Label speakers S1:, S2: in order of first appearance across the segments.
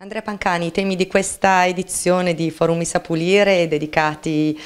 S1: Andrea Pancani, i temi di questa edizione di Forum Issa Pulire dedicati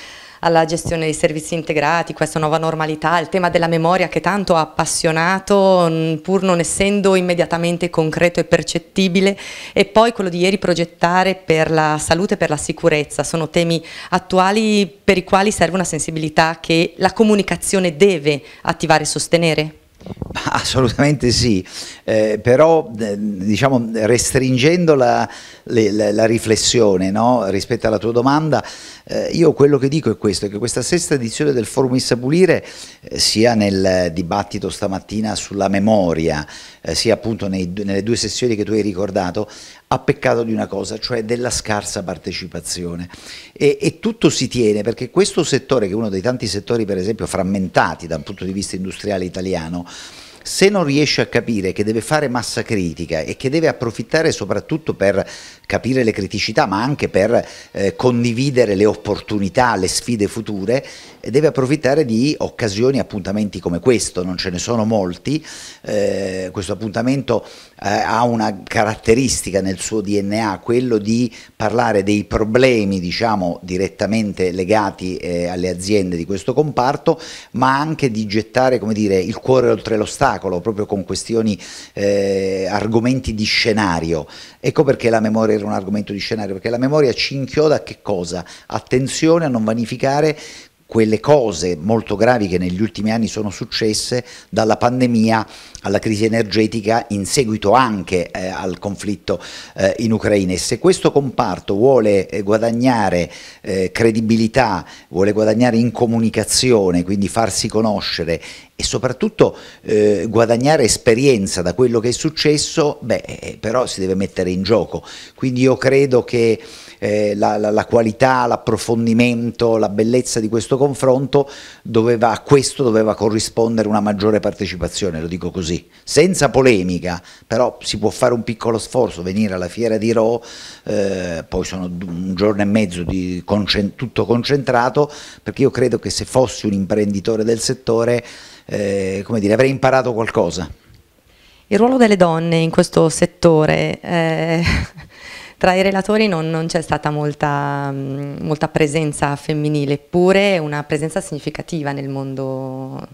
S1: alla gestione dei servizi integrati, questa nuova normalità, il tema della memoria che tanto ha appassionato mm, pur non essendo immediatamente concreto e percettibile e poi quello di ieri progettare per la salute e per la sicurezza, sono temi attuali per i quali serve una sensibilità che la comunicazione deve attivare e sostenere?
S2: Assolutamente sì, eh, però eh, diciamo, restringendo la, la, la riflessione no? rispetto alla tua domanda, eh, io quello che dico è questo, che questa sesta edizione del Forum Issa Pulire, eh, sia nel dibattito stamattina sulla memoria, eh, sia appunto nei, nelle due sessioni che tu hai ricordato, ha peccato di una cosa, cioè della scarsa partecipazione. E, e, tutto si tiene perché questo settore, che è uno dei tanti settori per esempio frammentati da un punto di vista industriale italiano, se non riesce a capire che deve fare massa critica e che deve approfittare soprattutto per capire le criticità ma anche per eh, condividere le opportunità, le sfide future, eh, deve approfittare di occasioni, appuntamenti come questo, non ce ne sono molti, eh, questo appuntamento eh, ha una caratteristica nel suo DNA, quello di parlare dei problemi diciamo, direttamente legati eh, alle aziende di questo comparto, ma anche di gettare come dire, il cuore oltre l'ostacolo, proprio con questioni, eh, argomenti di scenario. Ecco perché la memoria era un argomento di scenario, perché la memoria ci inchioda a che cosa? Attenzione a non vanificare quelle cose molto gravi che negli ultimi anni sono successe, dalla pandemia alla crisi energetica in seguito anche eh, al conflitto eh, in Ucraina e se questo comparto vuole eh, guadagnare eh, credibilità, vuole guadagnare in comunicazione, quindi farsi conoscere e soprattutto eh, guadagnare esperienza da quello che è successo, beh, eh, eh, però si deve mettere in gioco. Quindi io credo che eh, la, la, la, qualità, l'approfondimento, la bellezza di questo confronto doveva, a questo doveva corrispondere una maggiore partecipazione, lo dico così, senza polemica, però si può fare un piccolo sforzo, venire alla fiera di Rho, eh, poi sono un giorno e mezzo di concent tutto concentrato, perché io credo che se fossi un imprenditore del settore eh, eh, come dire, avrei imparato qualcosa?
S1: Il ruolo delle donne in questo settore, eh, tra i relatori non, non c'è stata molta, mm, molta presenza femminile, eppure una presenza significativa nel mondo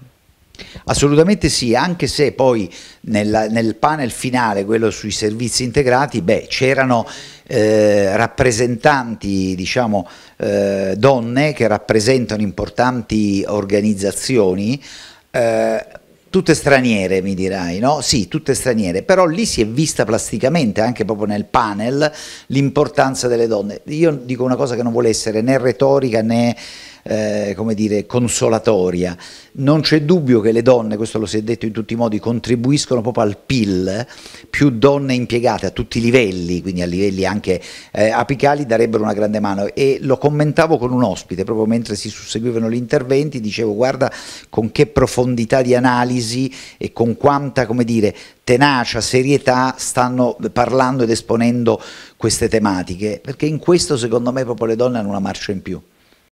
S2: Assolutamente sì, anche se poi nella, nel panel finale, quello sui servizi integrati, c'erano eh, rappresentanti, diciamo, eh, donne che rappresentano importanti organizzazioni, eh, tutte straniere mi dirai, no? Sì, tutte straniere, però lì si è vista plasticamente, anche proprio nel panel, l'importanza delle donne. Io dico una cosa che non vuole essere né retorica né eh, come dire, consolatoria. Non c'è dubbio che le donne, questo lo si è detto in tutti i modi, contribuiscono proprio al PIL, più donne impiegate a tutti i livelli, quindi a livelli anche eh, apicali, darebbero una grande mano. E lo commentavo con un ospite, proprio mentre si susseguivano gli interventi, dicevo guarda con che profondità di analisi e con quanta, come dire, tenacia, serietà stanno parlando ed esponendo queste tematiche, perché in questo secondo me proprio le donne hanno una marcia in più.